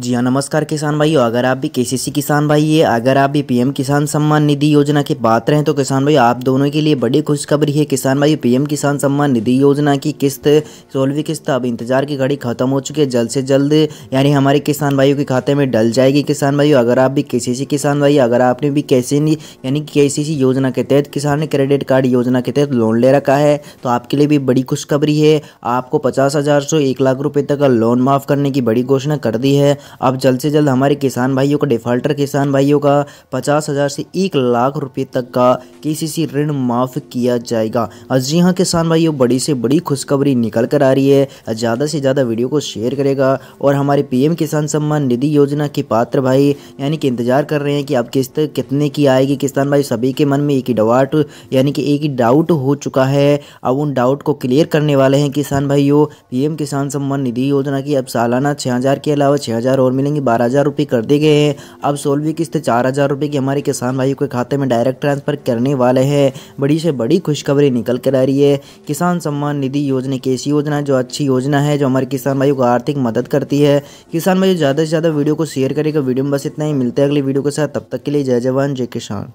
जी हाँ नमस्कार किसान भाइयों अगर आप भी केसीसी किसान भाई है अगर आप भी पीएम किसान सम्मान निधि योजना के पात्र हैं तो किसान भाई आप दोनों के लिए बड़ी खुशखबरी है किसान भाई पीएम किसान सम्मान निधि योजना की किस्त सोलहवीं किस्त अब इंतजार की घड़ी खत्म हो चुकी है जल्द से जल्द यानी हमारे किसान भाइयों के खाते में डल जाएगी किसान भाइयों अगर आप भी के किसान भाई अगर आपने भी कैसे यानी कि के योजना के तहत किसान क्रेडिट कार्ड योजना के तहत लोन ले रखा है तो आपके लिए भी बड़ी खुशखबरी है आपको पचास हज़ार से एक लाख रुपये तक का लोन माफ़ करने की बड़ी घोषणा कर दी है आप जल्द से जल्द हमारे किसान भाइयों का डिफ़ाल्टर किसान भाइयों का पचास हज़ार से एक लाख रुपए तक का केसीसी ऋण माफ़ किया जाएगा जी हाँ किसान भाइयों बड़ी से बड़ी खुशखबरी निकल कर आ रही है ज़्यादा से ज़्यादा वीडियो को शेयर करेगा और हमारे पीएम किसान सम्मान निधि योजना के पात्र भाई यानी कि इंतज़ार कर रहे हैं कि अब किस्त कितने की आएगी किसान भाई सभी के मन में एक ही डवाट यानी कि एक ही डाउट हो चुका है अब उन डाउट को क्लियर करने वाले हैं किसान भाइयों पीएम किसान सम्मान निधि योजना की अब सालाना हजार के अलावा छह हज़ार और मिलेंगे बारह हज़ार रुपये कर दिए गए हैं अब सोलहवीं किस्त चार हज़ार रुपये की हमारे किसान भाइयों के खाते में डायरेक्ट ट्रांसफ़र करने वाले हैं बड़ी से बड़ी खुशखबरी निकल कर आ रही है किसान सम्मान निधि योजना की ऐसी योजना जो अच्छी योजना है जो हमारे किसान भाइयों को आर्थिक मदद करती है किसान भाइयों ज़्यादा से ज़्यादा वीडियो को शेयर करेगा वीडियो में बस इतना ही मिलता है अगली वीडियो के साथ तब तक के लिए जय जवान जय किसान